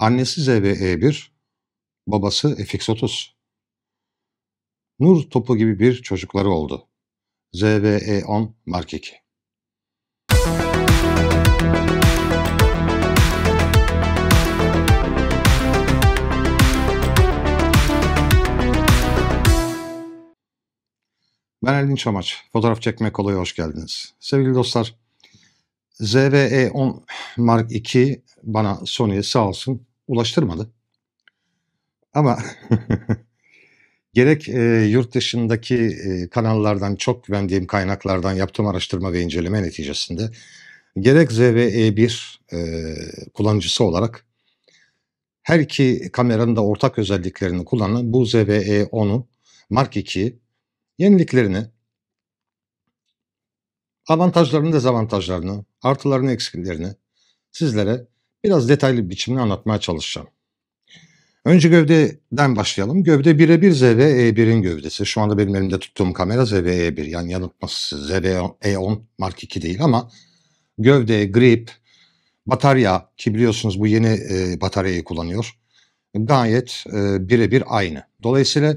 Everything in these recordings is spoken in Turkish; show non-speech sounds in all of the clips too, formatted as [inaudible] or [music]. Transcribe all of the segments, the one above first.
Annesi zve 1 babası FX30. Nur topu gibi bir çocukları oldu. zve 10 Mark 2. Ben Elin Çamaç. Fotoğraf çekmek kolay hoş geldiniz. Sevgili dostlar, ZVE10 Mark II bana Sony sağ olsun ulaştırmadı. Ama [laughs] gerek e, yurt dışındaki e, kanallardan çok güvendiğim kaynaklardan yaptığım araştırma ve inceleme neticesinde gerek ZVE1 e, kullanıcısı olarak her iki kameranın da ortak özelliklerini kullanan bu ZVE10'u Mark 2 yeniliklerini avantajlarını dezavantajlarını artılarını eksiklerini sizlere Biraz detaylı bir biçimde anlatmaya çalışacağım. Önce gövdeden başlayalım. Gövde birebir ZV-E1'in gövdesi. Şu anda benim elimde tuttuğum kamera ZV-E1. Yani yanıltması ZV-E10 Mark II değil ama gövde, grip, batarya ki biliyorsunuz bu yeni e, bataryayı kullanıyor. Gayet e, birebir aynı. Dolayısıyla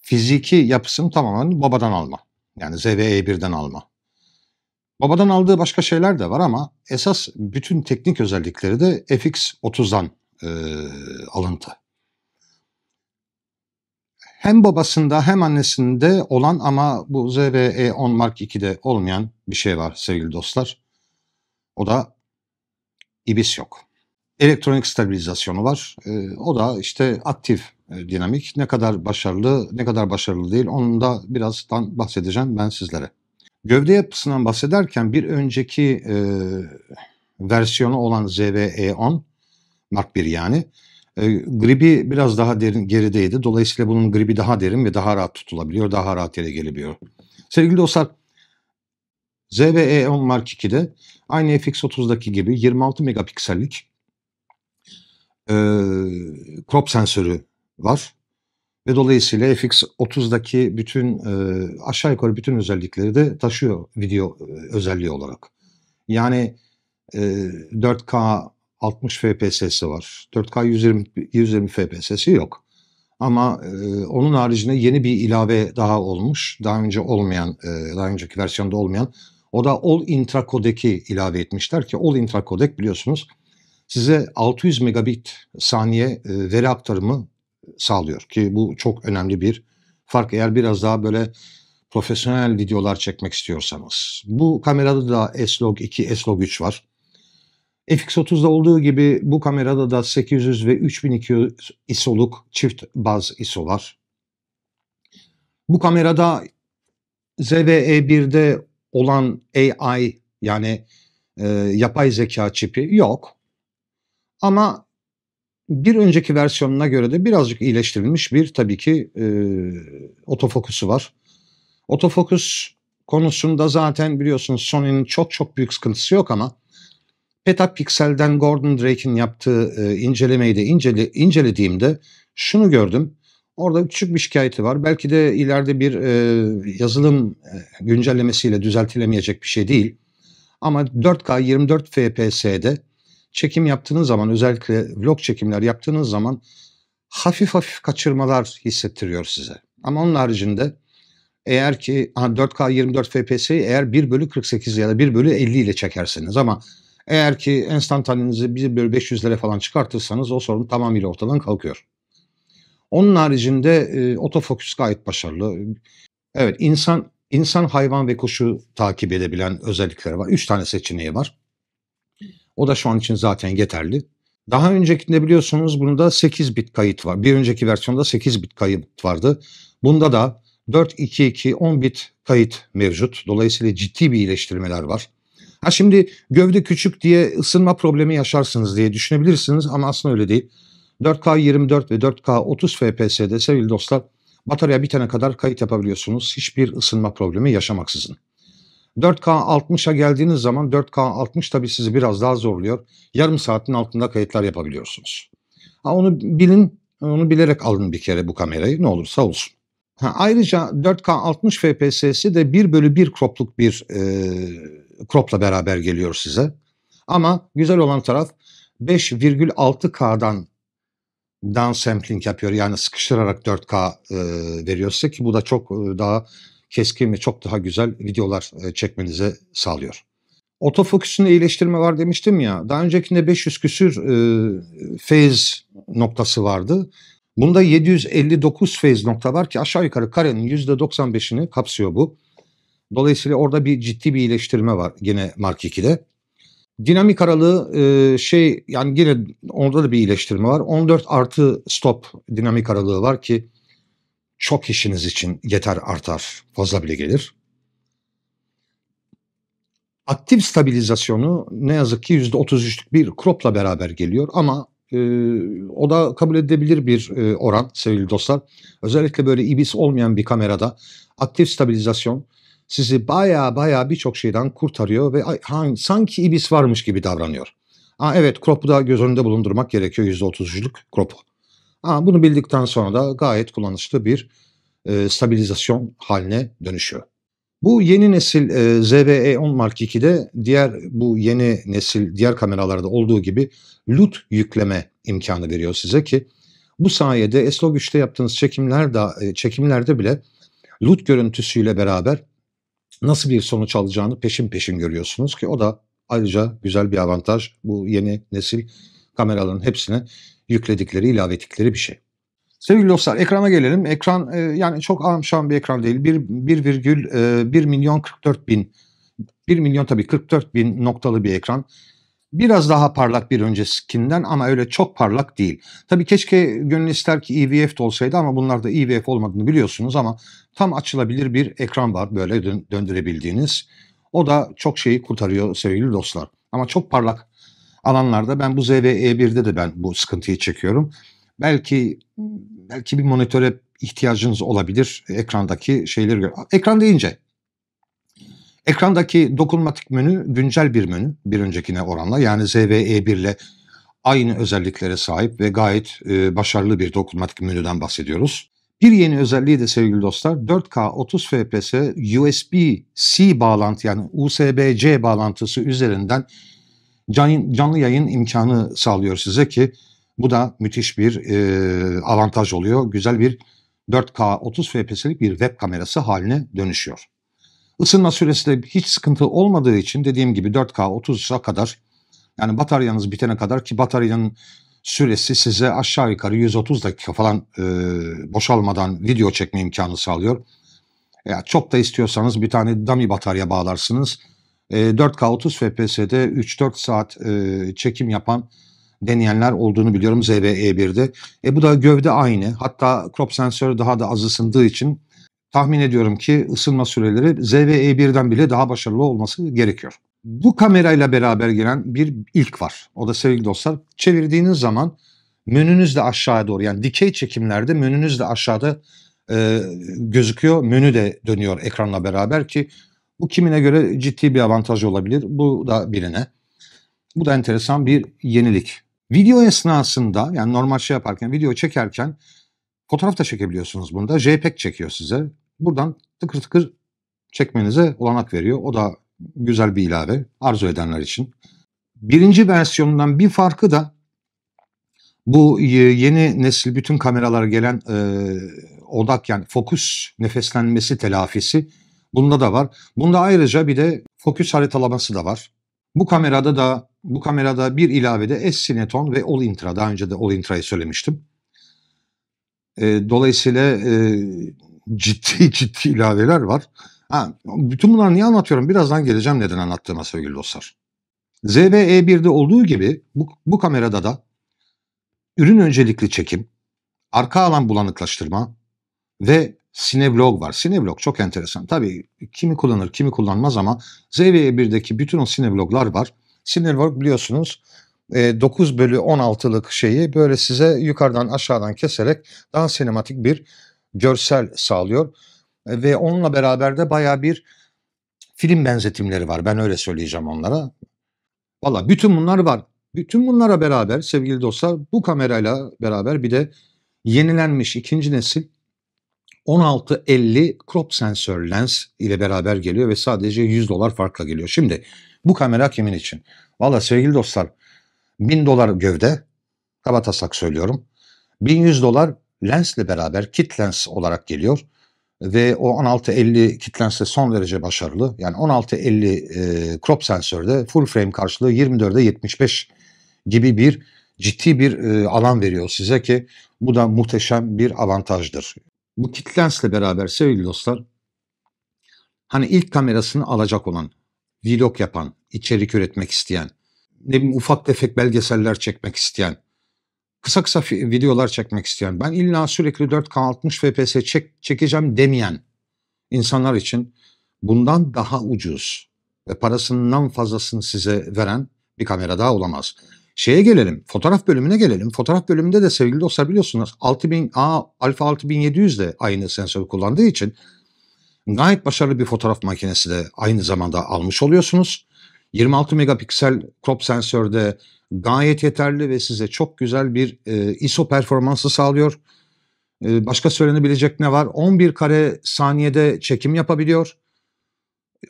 fiziki yapısını tamamen babadan alma. Yani ZV-E1'den alma. Babadan aldığı başka şeyler de var ama esas bütün teknik özellikleri de FX30'dan e, alıntı. Hem babasında hem annesinde olan ama bu ZVE 10 Mark II'de olmayan bir şey var sevgili dostlar. O da ibis yok. Elektronik stabilizasyonu var. E, o da işte aktif e, dinamik. Ne kadar başarılı, ne kadar başarılı değil. Onun da birazdan bahsedeceğim ben sizlere. Gövde yapısından bahsederken bir önceki e, versiyonu olan ZVE10 Mark 1 yani e, gribi biraz daha derin gerideydi. Dolayısıyla bunun gribi daha derin ve daha rahat tutulabiliyor, daha rahat yere gelebiliyor. Sevgili dostlar ZVE10 Mark 2'de aynı FX30'daki gibi 26 megapiksellik e, crop sensörü var. Ve dolayısıyla FX30'daki bütün e, aşağı yukarı bütün özellikleri de taşıyor video e, özelliği olarak. Yani e, 4K 60 FPS'si var. 4K 120, 120 FPS'si yok. Ama e, onun haricinde yeni bir ilave daha olmuş. Daha önce olmayan, e, daha önceki versiyonda olmayan. O da All Intra Codec'i ilave etmişler ki All Intra Codec biliyorsunuz size 600 megabit saniye e, veri aktarımı sağlıyor ki bu çok önemli bir fark. Eğer biraz daha böyle profesyonel videolar çekmek istiyorsanız. Bu kamerada da S-Log 2, S-Log 3 var. FX30'da olduğu gibi bu kamerada da 800 ve 3200 ISO'luk çift baz ISO var Bu kamerada ZVE1'de olan AI yani e, yapay zeka çipi yok. Ama bir önceki versiyonuna göre de birazcık iyileştirilmiş bir tabii ki e, otofokusu var. Otofokus konusunda zaten biliyorsunuz Sony'nin çok çok büyük sıkıntısı yok ama Petapixel'den Gordon Drake'in yaptığı e, incelemeyi de incele, incelediğimde şunu gördüm. Orada küçük bir şikayeti var. Belki de ileride bir e, yazılım e, güncellemesiyle düzeltilemeyecek bir şey değil. Ama 4K 24 FPS'de çekim yaptığınız zaman özellikle vlog çekimler yaptığınız zaman hafif hafif kaçırmalar hissettiriyor size. Ama onun haricinde eğer ki 4K 24 FPS'yi eğer 1 bölü 48 ya da 1 bölü 50 ile çekerseniz ama eğer ki enstantanenizi 1 bölü 500 lira falan çıkartırsanız o sorun tamamıyla ortadan kalkıyor. Onun haricinde e, otofokus gayet başarılı. Evet insan insan hayvan ve kuşu takip edebilen özellikleri var. 3 tane seçeneği var. O da şu an için zaten yeterli. Daha öncekinde biliyorsunuz bunda 8 bit kayıt var. Bir önceki versiyonda 8 bit kayıt vardı. Bunda da 4-2-2 10 bit kayıt mevcut. Dolayısıyla ciddi bir iyileştirmeler var. Ha şimdi gövde küçük diye ısınma problemi yaşarsınız diye düşünebilirsiniz ama aslında öyle değil. 4K 24 ve 4K 30 FPS'de sevgili dostlar batarya bitene kadar kayıt yapabiliyorsunuz. Hiçbir ısınma problemi yaşamaksızın. 4K 60'a geldiğiniz zaman 4K 60 tabi sizi biraz daha zorluyor. Yarım saatin altında kayıtlar yapabiliyorsunuz. Ha, onu bilin, onu bilerek alın bir kere bu kamerayı ne olursa olsun. Ha, ayrıca 4K 60 FPS'si de 1 bölü 1 cropluk bir e, cropla beraber geliyor size. Ama güzel olan taraf 5,6K'dan downsampling yapıyor. Yani sıkıştırarak 4K e, veriyor size ki bu da çok e, daha keskin ve çok daha güzel videolar e, çekmenize sağlıyor. Otofokusunu iyileştirme var demiştim ya. Daha öncekinde 500 küsür e, phase noktası vardı. Bunda 759 phase nokta var ki aşağı yukarı karenin %95'ini kapsıyor bu. Dolayısıyla orada bir ciddi bir iyileştirme var gene Mark 2'de. Dinamik aralığı e, şey yani yine orada da bir iyileştirme var. 14 artı stop dinamik aralığı var ki çok işiniz için yeter artar fazla bile gelir. Aktif stabilizasyonu ne yazık ki %33'lük bir kropla beraber geliyor ama e, o da kabul edilebilir bir e, oran sevgili dostlar. Özellikle böyle ibis olmayan bir kamerada aktif stabilizasyon sizi baya baya birçok şeyden kurtarıyor ve ha, sanki ibis varmış gibi davranıyor. Ha, evet kropu da göz önünde bulundurmak gerekiyor %33'lük kropu. Ama bunu bildikten sonra da gayet kullanışlı bir e, stabilizasyon haline dönüşüyor. Bu yeni nesil e, ZBE-10 Mark II'de diğer bu yeni nesil diğer kameralarda olduğu gibi LUT yükleme imkanı veriyor size ki bu sayede S-Log 3'te yaptığınız çekimler da, e, çekimlerde bile LUT görüntüsüyle beraber nasıl bir sonuç alacağını peşin peşin görüyorsunuz ki o da ayrıca güzel bir avantaj. Bu yeni nesil kameraların hepsine yükledikleri, ilave ettikleri bir şey. Sevgili dostlar ekrana gelelim. Ekran e, yani çok amşan bir ekran değil. 1,1 e, milyon 44 bin 1 milyon tabii 44 bin noktalı bir ekran. Biraz daha parlak bir öncekinden ama öyle çok parlak değil. Tabii keşke gönül ister ki EVF de olsaydı ama bunlarda EVF olmadığını biliyorsunuz ama tam açılabilir bir ekran var böyle döndürebildiğiniz. O da çok şeyi kurtarıyor sevgili dostlar. Ama çok parlak alanlarda ben bu ZVE1'de de ben bu sıkıntıyı çekiyorum. Belki belki bir monitöre ihtiyacınız olabilir ekrandaki şeyleri. Ekran deyince ekrandaki dokunmatik menü güncel bir menü bir öncekine oranla yani ZVE1 ile aynı özelliklere sahip ve gayet e, başarılı bir dokunmatik menüden bahsediyoruz. Bir yeni özelliği de sevgili dostlar 4K 30 FPS USB-C bağlantı yani USB-C bağlantısı üzerinden canlı yayın imkanı sağlıyor size ki bu da müthiş bir e, avantaj oluyor. Güzel bir 4K 30 FPS'lik bir web kamerası haline dönüşüyor. Isınma süresi de hiç sıkıntı olmadığı için dediğim gibi 4K 30'a kadar yani bataryanız bitene kadar ki bataryanın süresi size aşağı yukarı 130 dakika falan e, boşalmadan video çekme imkanı sağlıyor. Ya çok da istiyorsanız bir tane dummy batarya bağlarsınız. 4K30 FPS'de 3-4 saat e, çekim yapan deneyenler olduğunu biliyorum zve 1de E bu da gövde aynı. Hatta crop sensörü daha da az ısındığı için tahmin ediyorum ki ısınma süreleri zve 1den bile daha başarılı olması gerekiyor. Bu kamerayla beraber gelen bir ilk var. O da sevgili dostlar çevirdiğiniz zaman menünüz de aşağıya doğru yani dikey çekimlerde menünüz de aşağıda e, gözüküyor. Menü de dönüyor ekranla beraber ki bu kimine göre ciddi bir avantaj olabilir. Bu da birine. Bu da enteresan bir yenilik. Video esnasında yani normal şey yaparken video çekerken fotoğraf da çekebiliyorsunuz bunda. JPEG çekiyor size. Buradan tıkır tıkır çekmenize olanak veriyor. O da güzel bir ilave arzu edenler için. Birinci versiyonundan bir farkı da bu yeni nesil bütün kameralara gelen e, odak yani fokus nefeslenmesi telafisi Bunda da var. Bunda ayrıca bir de fokus haritalaması da var. Bu kamerada da bu kamerada bir ilavede S-Cineton ve All Intra. Daha önce de All Intra'yı söylemiştim. E, dolayısıyla e, ciddi [laughs] ciddi ilaveler var. Ha, bütün bunları niye anlatıyorum? Birazdan geleceğim neden anlattığıma sevgili dostlar. e 1de olduğu gibi bu, bu kamerada da ürün öncelikli çekim, arka alan bulanıklaştırma ve Sineblog var. Sineblog çok enteresan. Tabii kimi kullanır kimi kullanmaz ama ZVE1'deki bütün o sinebloglar var. Sineblog biliyorsunuz 9 e, bölü 16'lık şeyi böyle size yukarıdan aşağıdan keserek daha sinematik bir görsel sağlıyor. E, ve onunla beraber de baya bir film benzetimleri var. Ben öyle söyleyeceğim onlara. Valla bütün bunlar var. Bütün bunlara beraber sevgili dostlar bu kamerayla beraber bir de yenilenmiş ikinci nesil 1650 crop sensör lens ile beraber geliyor ve sadece 100 dolar farkla geliyor. Şimdi bu kamera kimin için? Valla sevgili dostlar 1000 dolar gövde kabatasak taslak söylüyorum. 1100 dolar lensle beraber kit lens olarak geliyor. Ve o 1650 kit lens de son derece başarılı. Yani 1650 e, crop sensörde full frame karşılığı 24'e 75 gibi bir ciddi bir e, alan veriyor size ki bu da muhteşem bir avantajdır bu kit lensle beraber sevgili dostlar hani ilk kamerasını alacak olan, vlog yapan, içerik üretmek isteyen, ne bileyim ufak tefek belgeseller çekmek isteyen, kısa kısa videolar çekmek isteyen, ben illa sürekli 4K 60 FPS çek, çekeceğim demeyen insanlar için bundan daha ucuz ve parasından fazlasını size veren bir kamera daha olamaz. Şeye gelelim, fotoğraf bölümüne gelelim. Fotoğraf bölümünde de sevgili dostlar biliyorsunuz 6000 A Alfa 6700 de aynı sensörü kullandığı için gayet başarılı bir fotoğraf makinesi de aynı zamanda almış oluyorsunuz. 26 megapiksel crop sensörde gayet yeterli ve size çok güzel bir e, ISO performansı sağlıyor. E, başka söylenebilecek ne var? 11 kare saniyede çekim yapabiliyor.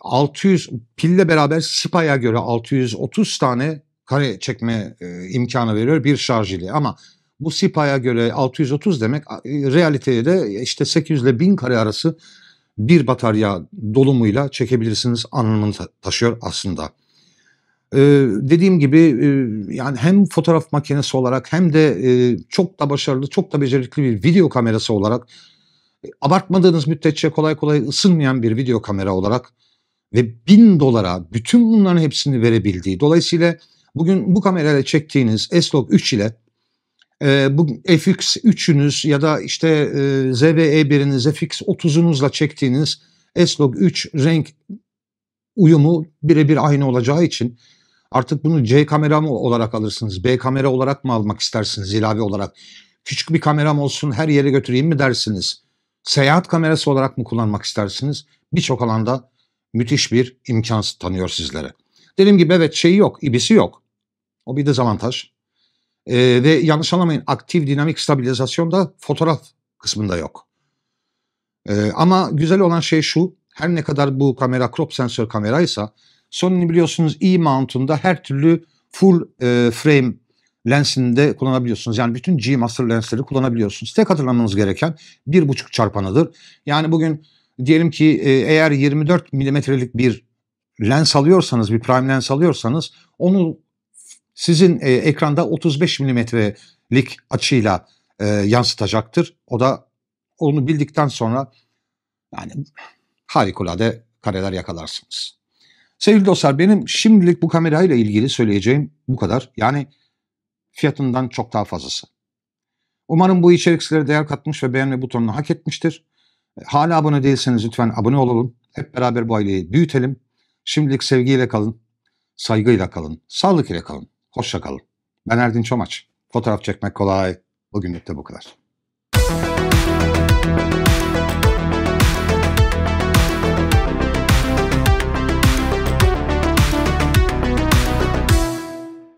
600 pille beraber Spa'ya göre 630 tane kare çekme e, imkanı veriyor bir şarj ile ama bu SIPA'ya göre 630 demek e, realitede de e, işte 800 ile 1000 kare arası bir batarya dolumuyla çekebilirsiniz anlamını taşıyor aslında. Ee, dediğim gibi e, yani hem fotoğraf makinesi olarak hem de e, çok da başarılı, çok da becerikli bir video kamerası olarak e, abartmadığınız müddetçe kolay kolay ısınmayan bir video kamera olarak ve bin dolara bütün bunların hepsini verebildiği dolayısıyla Bugün bu kamerayla çektiğiniz S-Log 3 ile e, bu FX 3'ünüz ya da işte e, ZVE1'iniz, FX 30'unuzla çektiğiniz S-Log 3 renk uyumu birebir aynı olacağı için artık bunu C kamera mı olarak alırsınız, B kamera olarak mı almak istersiniz ilave olarak? Küçük bir kameram olsun her yere götüreyim mi dersiniz? Seyahat kamerası olarak mı kullanmak istersiniz? Birçok alanda müthiş bir imkan tanıyor sizlere. Dediğim gibi evet şeyi yok, ibisi yok. O bir dezavantaj. E, ve yanlış anlamayın aktif dinamik stabilizasyon da fotoğraf kısmında yok. E, ama güzel olan şey şu. Her ne kadar bu kamera crop sensör kameraysa Sony'nin biliyorsunuz E mount'unda her türlü full e, frame lensini de kullanabiliyorsunuz. Yani bütün G Master lensleri kullanabiliyorsunuz. Tek hatırlamanız gereken 1.5 çarpanıdır. Yani bugün diyelim ki e, eğer 24 milimetrelik bir lens alıyorsanız, bir prime lens alıyorsanız onu sizin e, ekranda 35 milimetrelik açıyla e, yansıtacaktır. O da onu bildikten sonra yani harikulade kareler yakalarsınız. Sevgili dostlar benim şimdilik bu kamerayla ilgili söyleyeceğim bu kadar. Yani fiyatından çok daha fazlası. Umarım bu içerik sizlere değer katmış ve beğenme butonunu hak etmiştir. Hala abone değilseniz lütfen abone olalım. Hep beraber bu aileyi büyütelim. Şimdilik sevgiyle kalın, saygıyla kalın, sağlık ile kalın, hoşça kalın. Ben Erdin Çomaç. Fotoğraf çekmek kolay. Bugünlük de bu kadar.